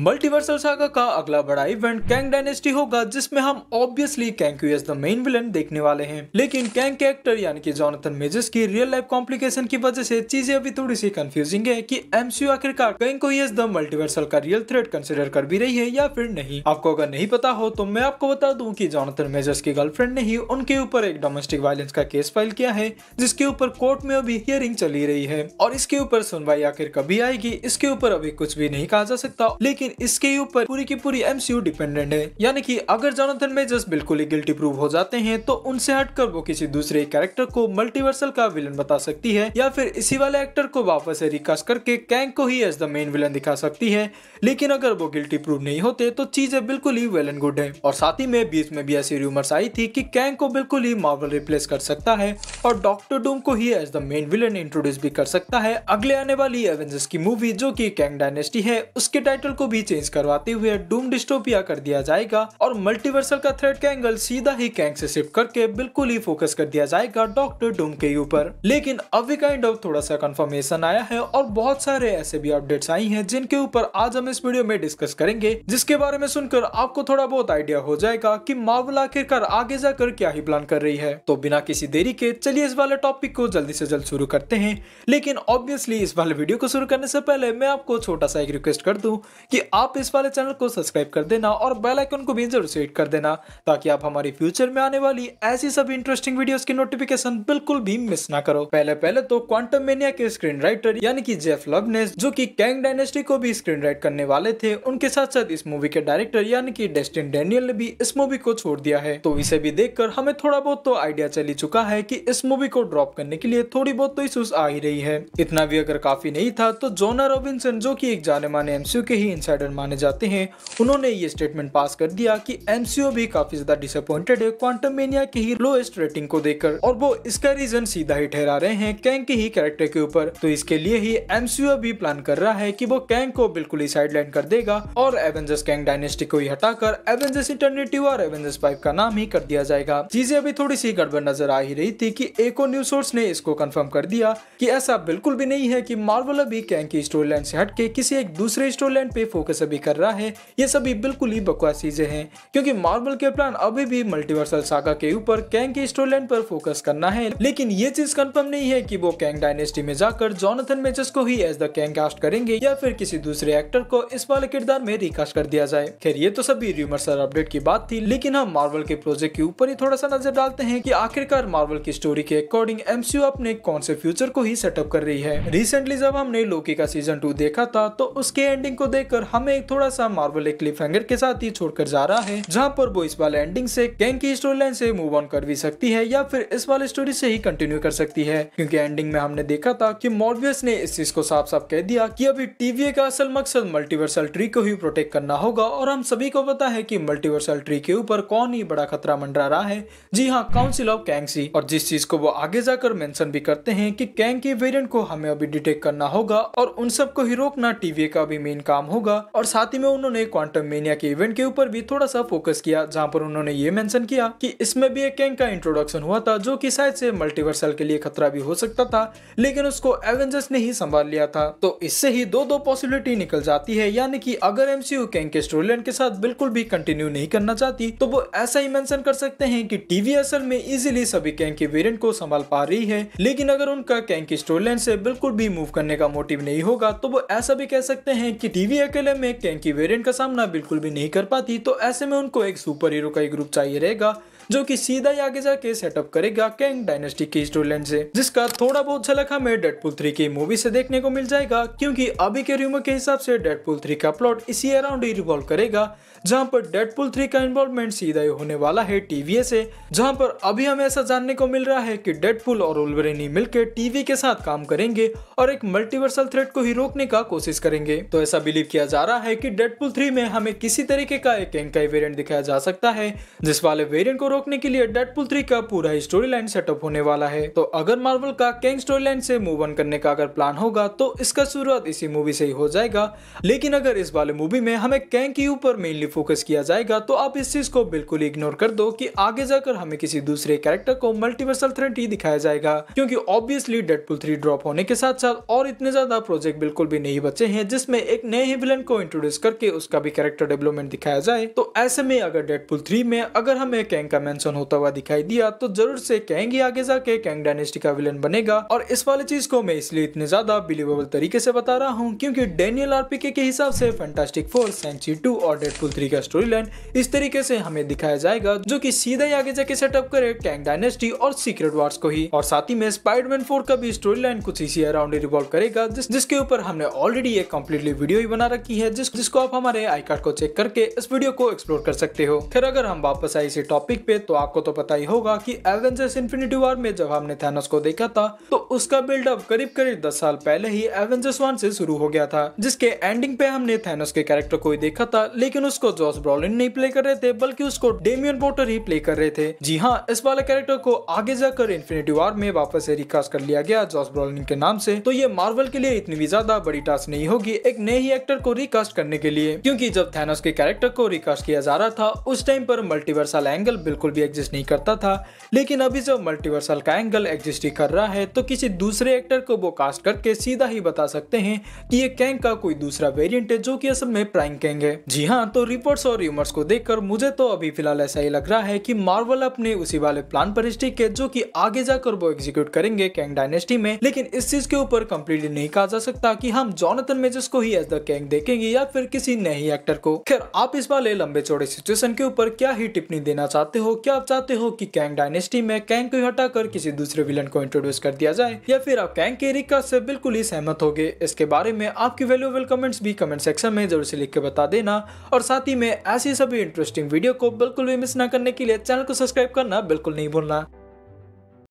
multiversal saga का अगला बड़ा इवेंट कैंग डायनेस्टी होगा जिसमें हम ऑब्वियसली कैंग को एज द मेन विलन देखने वाले हैं लेकिन कैंग के एक्टर यानी कि जॉनथन मेजर्स की रियल लाइफ कॉम्प्लिकेशन की वजह से चीजें अभी थोड़ी सी कंफ्यूजिंग है कि एमसीयू आखिरकार कैंग को एज द मल्टीवर्सल का रियल थ्रेड कंसिडर कर भी रही है या फिर नहीं आपको अगर नहीं पता हो तो मैं आपको बता दूँ की जॉनथन मेजर्स की गर्लफ्रेंड ने ही उनके ऊपर एक डोमेस्टिक वायलेंस का केस फाइल किया है जिसके ऊपर कोर्ट में अभी हियरिंग चली रही है और इसके ऊपर सुनवाई आखिर कभी आएगी इसके ऊपर अभी कुछ भी नहीं कहा जा सकता लेकिन लेकिन इसके ऊपर पूरी की पूरी एमसीयू डिपेंडेंट है यानी कि अगर जोनाथन मेजर्स बिल्कुल ही गिल्टी प्रूव हो जाते हैं तो उनसे हटकर वो किसी दूसरे कैरेक्टर को मल्टीवर्सल का विलन बता सकती है या फिर इसी वाले एक्टर को वापस से रिकास्ट करके कैंग को ही एज द मेन विलन दिखा सकती है लेकिन अगर वो गिल्टी प्रूव नहीं होते तो चीजें बिल्कुल ही वेल एंड गुड है और साथ ही में बीच में भी ऐसी रूमर्स आई थी की कैंग को बिल्कुल ही मार्वल रिप्लेस कर सकता है और डॉक्टर डूम को ही as the main villain introduce भी कर सकता है अगले आने वाली एवेंजर्स की मूवी जो की कैंग डायनेस्टी है उसके टाइटल को भी चेंज करवाते हुए डूम डिस्टोपिया कर दिया जाएगा और मल्टीवर्सल का थ्रेड का एंगल सीधा ही कैंग से शिफ्ट करके बिल्कुल ही फोकस कर दिया जाएगा डॉक्टर डूम के ऊपर लेकिन अभी काइंड ऑफ थोड़ा सा कंफर्मेशन आया है और बहुत सारे ऐसे भी अपडेट्स आई हैं जिनके ऊपर आज हम इस वीडियो में डिस्कस करेंगे जिसके बारे में सुनकर आपको थोड़ा बहुत आइडिया हो जाएगा की मावल आखिरकार आगे जाकर क्या ही प्लान कर रही है तो बिना किसी देरी के चलिए इस वाले टॉपिक को जल्दी ऐसी जल्द शुरू करते हैं लेकिन ऑब्वियसली इस वाले वीडियो को शुरू करने से पहले मैं आपको छोटा सा एक रिक्वेस्ट कर दूं कि आप इस वाले चैनल को सब्सक्राइब कर देना और बेल आइकन को भी जरूर सेट कर देना ताकि आप हमारी फ्यूचर में आने वाली ऐसी सब इंटरेस्टिंग वीडियोस की नोटिफिकेशन बिल्कुल भी मिस ना करो पहले पहले तो क्वांटम मेनिया के स्क्रीन राइटर यानी की जेफ लवनेस जो की कैंग डायनेस्टी को भी स्क्रीन राइट करने वाले थे उनके साथ साथ इस मूवी के डायरेक्टर यानी की डेस्टिन डेनियल ने भी इस मूवी को छोड़ दिया है तो इसे भी देख हमें थोड़ा बहुत तो आइडिया चली चुका है की इस मूवी को ड्रॉप करने के लिए थोड़ी बहुत तो इशूज आ ही रही है इतना भी अगर काफी नहीं था तो जोना रॉबिनसन जो की एक जाने माने एमसीयू के ही इंसान आउटसाइडर माने जाते हैं उन्होंने ये स्टेटमेंट पास कर दिया कि एमसीओ भी काफी ज्यादा डिसअपॉइंटेड है क्वांटम मेनिया की ही लोएस्ट रेटिंग को देकर और वो इसका रीजन सीधा ही ठहरा रहे हैं कैंग के ही कैरेक्टर के ऊपर तो इसके लिए ही एमसीओ भी प्लान कर रहा है की वो कैंग को बिल्कुल ही साइड कर देगा और एवेंजर्स कैंग डायनेस्टी को ही हटाकर एवेंजर्स इंटरनेटिव और एवेंजर्स पाइप का नाम ही कर दिया जाएगा चीजें अभी थोड़ी सी गड़बड़ नजर आ ही रही थी की एक न्यूज सोर्स ने इसको कन्फर्म कर दिया की ऐसा बिल्कुल भी नहीं है की मार्वल अभी कैंग की स्टोरी लाइन से हटके किसी एक दूसरे स्टोरी लाइन पे फोक फोकस अभी कर रहा है ये सभी बिल्कुल ही बकवास चीज़ें हैं क्योंकि मार्बल के प्लान अभी भी मल्टीवर्सल सागा के ऊपर कैंग की स्टोरलैंड पर फोकस करना है लेकिन ये चीज कंफर्म नहीं है कि वो कैंग डायनेस्टी में जाकर जॉनथन मेजस को ही एज द कैंग कास्ट करेंगे या फिर किसी दूसरे एक्टर को इस वाले किरदार में रिकास्ट कर दिया जाए खैर ये तो सभी रूमर्स और अपडेट की बात थी लेकिन हम मार्बल के प्रोजेक्ट के ऊपर ही थोड़ा सा नजर डालते हैं की आखिरकार मार्बल की स्टोरी के अकॉर्डिंग एमसीयू अपने कौन से फ्यूचर को ही सेटअप कर रही है रिसेंटली जब हमने लोकी का सीजन टू देखा था तो उसके एंडिंग को देखकर हमें एक थोड़ा सा मार्वल एक क्लिप हैंगर के साथ ही छोड़कर जा रहा है जहाँ पर वो इस वाले एंडिंग से गैंग की स्टोरी लाइन से मूव ऑन कर भी सकती है या फिर इस वाले स्टोरी से ही कंटिन्यू कर सकती है क्योंकि एंडिंग में हमने देखा था कि मॉर्बियस ने इस चीज को साफ साफ कह दिया कि अभी टीवीए का असल मकसद मल्टीवर्सल ट्री को ही प्रोटेक्ट करना होगा और हम सभी को पता है की मल्टीवर्सल ट्री के ऊपर कौन ही बड़ा खतरा मंडरा रहा है जी हाँ काउंसिल ऑफ कैंगसी और जिस चीज को वो आगे जाकर मेंशन भी करते हैं कि कैंग के वेरियंट को हमें अभी डिटेक्ट करना होगा और उन सबको ही रोकना टीवीए का भी मेन काम होगा और साथ ही में उन्होंने क्वांटम मेनिया के इवेंट के ऊपर भी थोड़ा सा फोकस किया जहाँ पर उन्होंने ये मेंशन किया कि इसमें भी एक कैंग का इंट्रोडक्शन हुआ था जो कि शायद से मल्टीवर्सल के लिए खतरा भी हो सकता था लेकिन उसको एवेंजर्स ने ही संभाल लिया था तो इससे ही दो दो पॉसिबिलिटी निकल जाती है यानी कि अगर एमसीयू कैंग के स्टोरीलाइन के साथ बिल्कुल भी कंटिन्यू नहीं करना चाहती तो वो ऐसा ही मेंशन कर सकते हैं कि टीवी असल में इजीली सभी कैंग के वेरिएंट को संभाल पा रही है लेकिन अगर उनका कैंग की स्टोरीलाइन से बिल्कुल भी मूव करने का मोटिव नहीं होगा तो वो ऐसा भी कह सकते हैं कि टीवी अकेले गेम में कैंकी वेरियंट वेरिएंट का सामना बिल्कुल भी नहीं कर पाती तो ऐसे में उनको एक सुपर हीरो का एक ग्रुप चाहिए रहेगा जो कि सीधा आगे जाके सेटअप करेगा कैंग डायनेस्टी की स्टोरलैंड से जिसका थोड़ा बहुत झलक हमें डेडपुल थ्री की मूवी से देखने को मिल जाएगा क्योंकि अभी के रूमर के हिसाब से डेडपुल थ्री का प्लॉट इसी अराउंड ही रिवॉल्व करेगा जहां पर डेडपुल थ्री का इन्वॉल्वमेंट सीधा ही होने वाला है टीवी से जहाँ पर अभी हमें ऐसा जानने को मिल रहा है की डेडपुल और उल्वरेनी मिलकर टीवी के साथ काम करेंगे और एक मल्टीवर्सल थ्रेड को ही रोकने का कोशिश करेंगे तो ऐसा बिलीव किया जा रहा है की डेडपुल थ्री में हमें किसी तरीके का एक एंकाई वेरियंट दिखाया जा सकता है जिस वाले वेरियंट को रोकने के लिए डेडपुल थ्री का पूरा स्टोरी लाइन सेटअप होने वाला है तो अगर मार्वल का कैंग स्टोरी लाइन से मूव ऑन करने का अगर प्लान होगा तो इसका शुरुआत इसी मूवी से ही हो जाएगा लेकिन अगर इस वाले मूवी में हमें कैंग के ऊपर मेनली फोकस किया जाएगा तो आप इस चीज को बिल्कुल इग्नोर कर दो की आगे जाकर हमें किसी दूसरे कैरेक्टर को मल्टीवर्सल थ्रेट ही दिखाया जाएगा क्योंकि ऑब्वियसली डेडपुल थ्री ड्रॉप होने के साथ साथ और इतने ज्यादा प्रोजेक्ट बिल्कुल भी नहीं बचे हैं जिसमें एक नए ही विलन को इंट्रोड्यूस करके उसका भी कैरेक्टर डेवलपमेंट दिखाया जाए तो ऐसे में अगर डेडपुल थ्री में अगर हमें कैंग का मेंशन होता हुआ दिखाई दिया तो जरूर से कैंग आगे जाके कैंग डायनेस्टी का विलन बनेगा और इस वाले चीज को मैं इसलिए इतने ज्यादा बिलीवेबल तरीके से बता रहा हूँ क्योंकि डेनियल आरपीके के हिसाब से फैंटास्टिक फोर सेंची टू और डेडपुल थ्री का स्टोरी लाइन इस तरीके से हमें दिखाया जाएगा जो की सीधा ही आगे जाके सेटअप करे कैंग डायनेस्टी और सीक्रेट वार्स को ही और साथ ही में स्पाइडमैन फोर का भी स्टोरी लाइन कुछ इसी अराउंड रिवॉल्व करेगा जिसके ऊपर हमने ऑलरेडी एक कम्प्लीटली वीडियो ही बना रखी है जिसको आप हमारे आई कार्ड को चेक करके इस वीडियो को एक्सप्लोर कर सकते हो फिर अगर हम वापस आए इसी टॉपिक पे पे तो आपको तो पता ही होगा कि एवेंजर्स इन्फिनिटी वॉर में जब हमने थैनोस को देखा था तो उसका बिल्डअप करीब करीब दस साल पहले ही एवेंजर्स वन से शुरू हो गया था जिसके एंडिंग पे हमने थैनोस के कैरेक्टर को ही देखा था लेकिन उसको जॉस ब्रॉलिन नहीं प्ले कर रहे थे बल्कि उसको डेमियन पोटर ही प्ले कर रहे थे जी हाँ इस वाले कैरेक्टर को आगे जाकर इन्फिनिटी वॉर में वापस से रिकास्ट कर लिया गया जॉस ब्रॉलिन के नाम से तो ये मार्वल के लिए इतनी भी ज्यादा बड़ी टास्क नहीं होगी एक नए ही एक्टर को रिकास्ट करने के लिए क्योंकि जब थैनोस के कैरेक्टर को रिकास्ट किया जा रहा था उस टाइम पर मल्टीवर्सल एंगल बिल्कुल बिल्कुल भी एग्जिस्ट नहीं करता था लेकिन अभी जब मल्टीवर्सल का एंगल एग्जिस्ट ही कर रहा है तो किसी दूसरे एक्टर को वो कास्ट करके सीधा ही बता सकते हैं कि ये कैंग का कोई दूसरा वेरियंट है जो की असल में प्राइम कैंग है जी हाँ तो रिपोर्ट्स और रूमर्स को देख मुझे तो अभी फिलहाल ऐसा ही लग रहा है की मार्वल अपने उसी वाले प्लान पर स्टिक है जो की आगे जाकर वो एग्जीक्यूट करेंगे कैंग डायनेस्टी में लेकिन इस चीज के ऊपर कम्प्लीटली नहीं कहा जा सकता की हम जॉनथन मेजर्स को ही एज द कैंग देखेंगे या फिर किसी नए एक्टर को खैर आप इस वाले लंबे चौड़े सिचुएशन के ऊपर क्या ही टिप्पणी देना चाहते हो क्या आप चाहते हो कि कैंग डायनेस्टी में कैंग को हटाकर किसी दूसरे विलन को इंट्रोड्यूस कर दिया जाए या फिर आप कैंग के रिका से बिल्कुल ही सहमत हो गए इसके बारे में आपकी वैल्यूएबल कमेंट्स भी कमेंट सेक्शन में जरूर से लिख के बता देना और साथ ही में ऐसी सभी इंटरेस्टिंग वीडियो को बिल्कुल भी मिस ना करने के लिए चैनल को सब्सक्राइब करना बिल्कुल नहीं भूलना